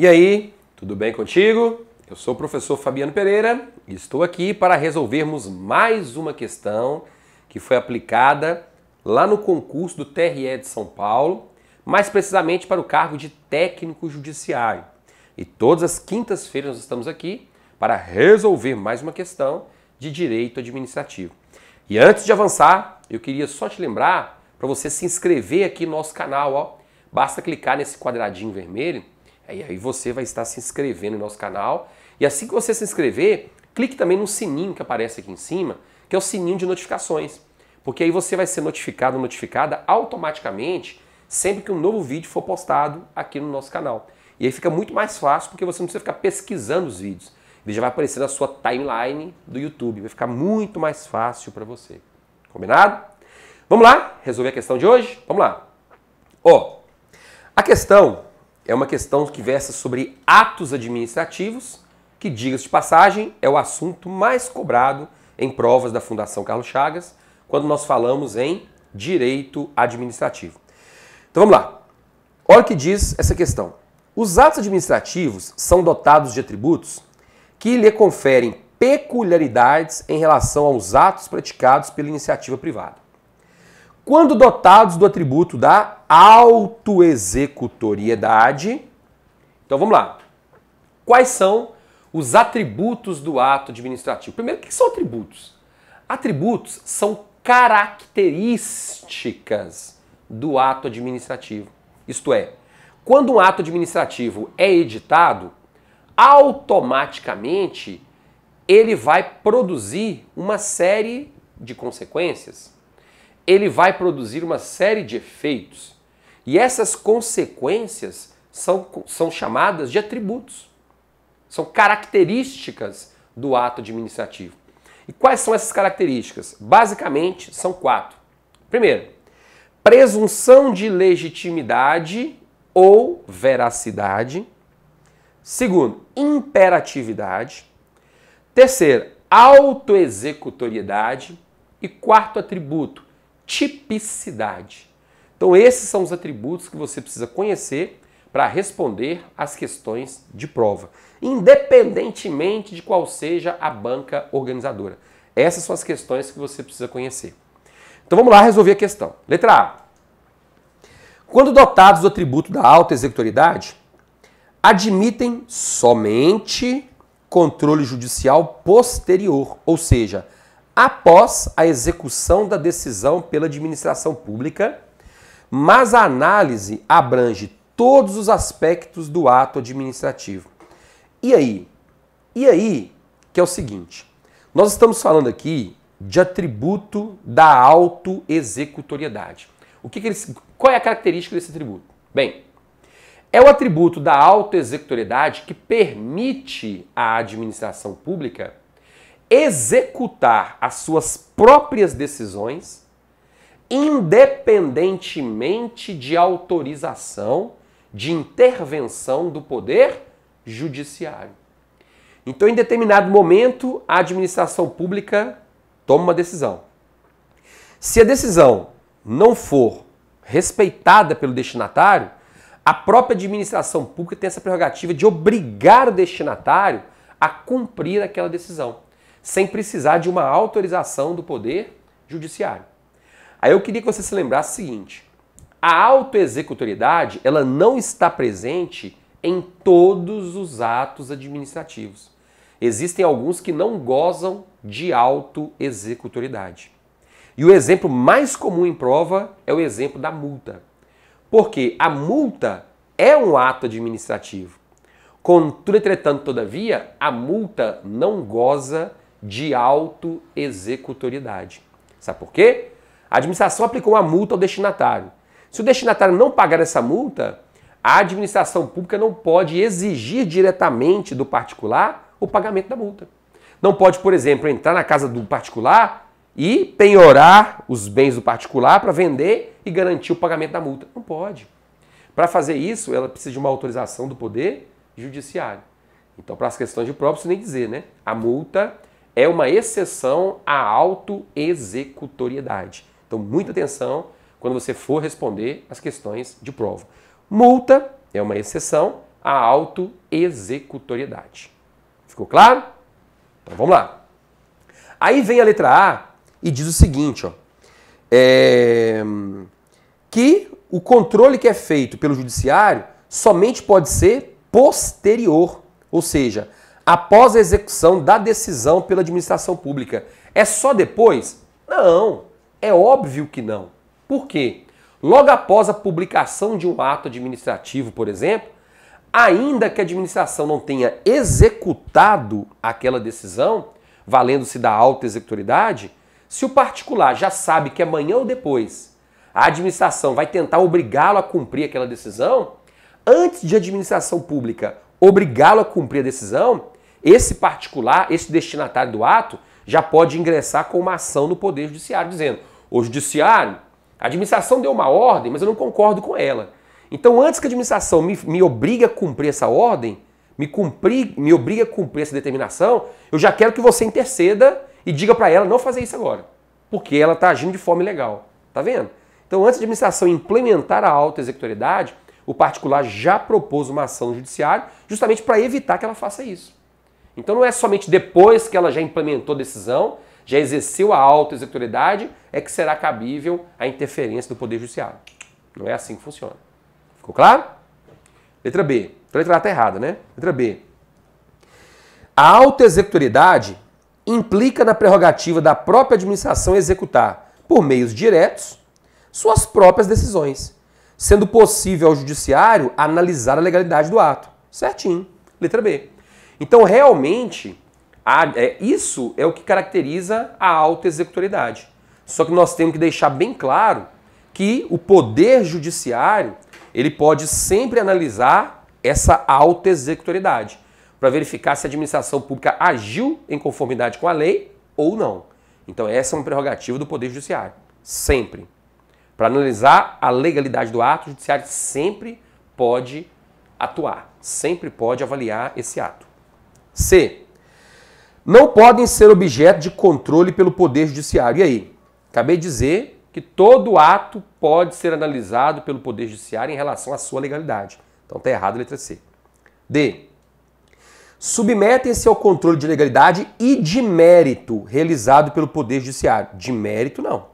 E aí, tudo bem contigo? Eu sou o professor Fabiano Pereira e estou aqui para resolvermos mais uma questão que foi aplicada lá no concurso do TRE de São Paulo, mais precisamente para o cargo de técnico judiciário. E todas as quintas-feiras nós estamos aqui para resolver mais uma questão de direito administrativo. E antes de avançar, eu queria só te lembrar para você se inscrever aqui no nosso canal. Ó. Basta clicar nesse quadradinho vermelho é, e aí você vai estar se inscrevendo no nosso canal. E assim que você se inscrever, clique também no sininho que aparece aqui em cima, que é o sininho de notificações. Porque aí você vai ser notificado, notificada automaticamente sempre que um novo vídeo for postado aqui no nosso canal. E aí fica muito mais fácil porque você não precisa ficar pesquisando os vídeos. Ele já vai aparecer na sua timeline do YouTube. Vai ficar muito mais fácil para você. Combinado? Vamos lá resolver a questão de hoje? Vamos lá. Ó, oh, a questão é uma questão que versa sobre atos administrativos, que, diga-se de passagem, é o assunto mais cobrado em provas da Fundação Carlos Chagas, quando nós falamos em direito administrativo. Então vamos lá. Olha o que diz essa questão. Os atos administrativos são dotados de atributos que lhe conferem peculiaridades em relação aos atos praticados pela iniciativa privada quando dotados do atributo da autoexecutoriedade. Então vamos lá. Quais são os atributos do ato administrativo? Primeiro, o que são atributos? Atributos são características do ato administrativo. Isto é, quando um ato administrativo é editado, automaticamente ele vai produzir uma série de consequências ele vai produzir uma série de efeitos. E essas consequências são, são chamadas de atributos. São características do ato administrativo. E quais são essas características? Basicamente, são quatro. Primeiro, presunção de legitimidade ou veracidade. Segundo, imperatividade. Terceiro, autoexecutoriedade. E quarto atributo, tipicidade. Então, esses são os atributos que você precisa conhecer para responder às questões de prova, independentemente de qual seja a banca organizadora. Essas são as questões que você precisa conhecer. Então vamos lá resolver a questão. Letra A. Quando dotados do atributo da alta executoridade, admitem somente controle judicial posterior, ou seja, após a execução da decisão pela administração pública, mas a análise abrange todos os aspectos do ato administrativo. E aí? E aí que é o seguinte: nós estamos falando aqui de atributo da autoexecutoriedade. O que, que qual é a característica desse atributo? Bem, é o atributo da autoexecutoriedade que permite à administração pública executar as suas próprias decisões, independentemente de autorização, de intervenção do poder judiciário. Então, em determinado momento, a administração pública toma uma decisão. Se a decisão não for respeitada pelo destinatário, a própria administração pública tem essa prerrogativa de obrigar o destinatário a cumprir aquela decisão sem precisar de uma autorização do Poder Judiciário. Aí eu queria que você se lembrasse o seguinte: a autoexecutoriedade ela não está presente em todos os atos administrativos. Existem alguns que não gozam de autoexecutoriedade. E o exemplo mais comum em prova é o exemplo da multa. Porque a multa é um ato administrativo. Contudo, entretanto, todavia, a multa não goza de executoridade. Sabe por quê? A administração aplicou uma multa ao destinatário. Se o destinatário não pagar essa multa, a administração pública não pode exigir diretamente do particular o pagamento da multa. Não pode, por exemplo, entrar na casa do particular e penhorar os bens do particular para vender e garantir o pagamento da multa. Não pode. Para fazer isso, ela precisa de uma autorização do Poder Judiciário. Então, para as questões de prova, nem dizer, né? A multa é uma exceção à autoexecutoriedade. Então, muita atenção quando você for responder as questões de prova. Multa é uma exceção à autoexecutoriedade. Ficou claro? Então vamos lá. Aí vem a letra A e diz o seguinte, ó, é, que o controle que é feito pelo judiciário somente pode ser posterior, ou seja, após a execução da decisão pela administração pública. É só depois? Não, é óbvio que não. Por quê? Logo após a publicação de um ato administrativo, por exemplo, ainda que a administração não tenha executado aquela decisão, valendo-se da alta executoridade, se o particular já sabe que amanhã ou depois a administração vai tentar obrigá-lo a cumprir aquela decisão, antes de a administração pública obrigá-lo a cumprir a decisão, esse particular, esse destinatário do ato, já pode ingressar com uma ação no Poder Judiciário, dizendo: o Judiciário, a administração deu uma ordem, mas eu não concordo com ela. Então, antes que a administração me, me obrigue a cumprir essa ordem, me, cumprir, me obrigue a cumprir essa determinação, eu já quero que você interceda e diga para ela não fazer isso agora, porque ela está agindo de forma ilegal. Tá vendo? Então, antes da administração implementar a alta executoriedade, o particular já propôs uma ação judiciária justamente para evitar que ela faça isso. Então não é somente depois que ela já implementou a decisão, já exerceu a auto-executoriedade, é que será cabível a interferência do Poder Judiciário. Não é assim que funciona. Ficou claro? Letra B. Então, a letra A está errada, né? Letra B. A auto-executoriedade implica na prerrogativa da própria administração executar, por meios diretos, suas próprias decisões, sendo possível ao judiciário analisar a legalidade do ato. Certinho. Letra B. Então, realmente, a, é, isso é o que caracteriza a alta executoriedade. Só que nós temos que deixar bem claro que o poder judiciário ele pode sempre analisar essa alta executoriedade para verificar se a administração pública agiu em conformidade com a lei ou não. Então essa é uma prerrogativa do poder judiciário, sempre. Para analisar a legalidade do ato, o judiciário sempre pode atuar, sempre pode avaliar esse ato. C. Não podem ser objeto de controle pelo Poder Judiciário. E aí? Acabei de dizer que todo ato pode ser analisado pelo Poder Judiciário em relação à sua legalidade. Então está errado a letra C. D. Submetem-se ao controle de legalidade e de mérito realizado pelo Poder Judiciário. De mérito, não.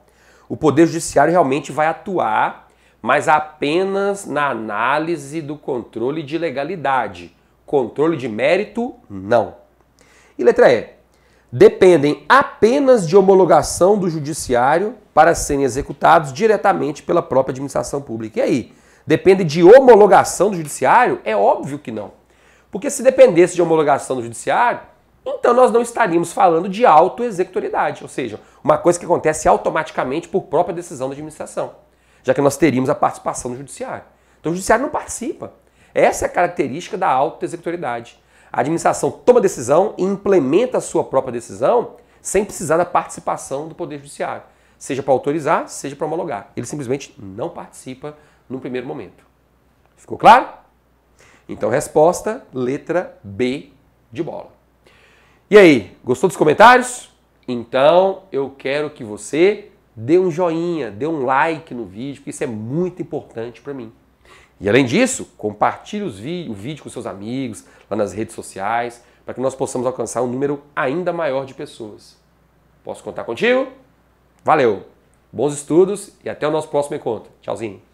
O Poder Judiciário realmente vai atuar, mas apenas na análise do controle de legalidade. Controle de mérito, não. E letra E. Dependem apenas de homologação do judiciário para serem executados diretamente pela própria administração pública. E aí? Depende de homologação do judiciário? É óbvio que não. Porque se dependesse de homologação do judiciário, então nós não estaríamos falando de autoexecutoriedade, ou seja, uma coisa que acontece automaticamente por própria decisão da administração, já que nós teríamos a participação do judiciário. Então o judiciário não participa. Essa é a característica da autoexecutoriedade. A administração toma decisão e implementa a sua própria decisão sem precisar da participação do Poder Judiciário, seja para autorizar, seja para homologar. Ele simplesmente não participa no primeiro momento. Ficou claro? Então, resposta, letra B de bola. E aí, gostou dos comentários? Então, eu quero que você dê um joinha, dê um like no vídeo, porque isso é muito importante para mim. E além disso, compartilhe o vídeo com seus amigos, lá nas redes sociais, para que nós possamos alcançar um número ainda maior de pessoas. Posso contar contigo? Valeu! Bons estudos e até o nosso próximo encontro. Tchauzinho!